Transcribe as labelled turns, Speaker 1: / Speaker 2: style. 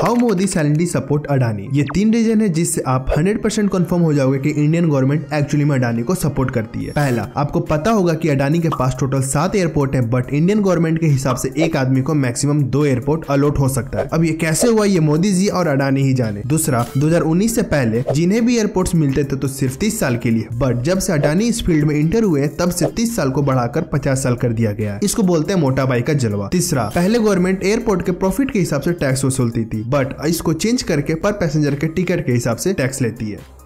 Speaker 1: how Modi salary support Adani ये तीन reason है जिससे आप 100 परसेंट कन्फर्म हो जाओगे कि इंडियन गवर्नमेंट एक्चुअली में अडानी को सपोर्ट करती है पहला आपको पता होगा कि अडानी के पास टोटल सात एयरपोर्ट है बट इंडियन गवर्नमेंट के हिसाब से एक आदमी को मैक्सिमम दो एयरपोर्ट अलॉट हो सकता है अब ये कैसे हुआ ये मोदी जी और अडानी ही जाने दूसरा दो से पहले जिन्हें भी एयरपोर्ट मिलते थे तो सिर्फ तीस साल के लिए बट जब से अडानी इस फील्ड में इंटर हुए तब से तीस साल को बढ़ाकर पचास साल कर दिया गया इसको बोलते हैं मोटाबाई का जलवा तीसरा पहले गवर्नमेंट एयरपोर्ट के प्रॉफिट के हिसाब से टैक्स वसूलती थी बट इसको चेंज करके पर पैसेंजर के टिकट के हिसाब से टैक्स लेती है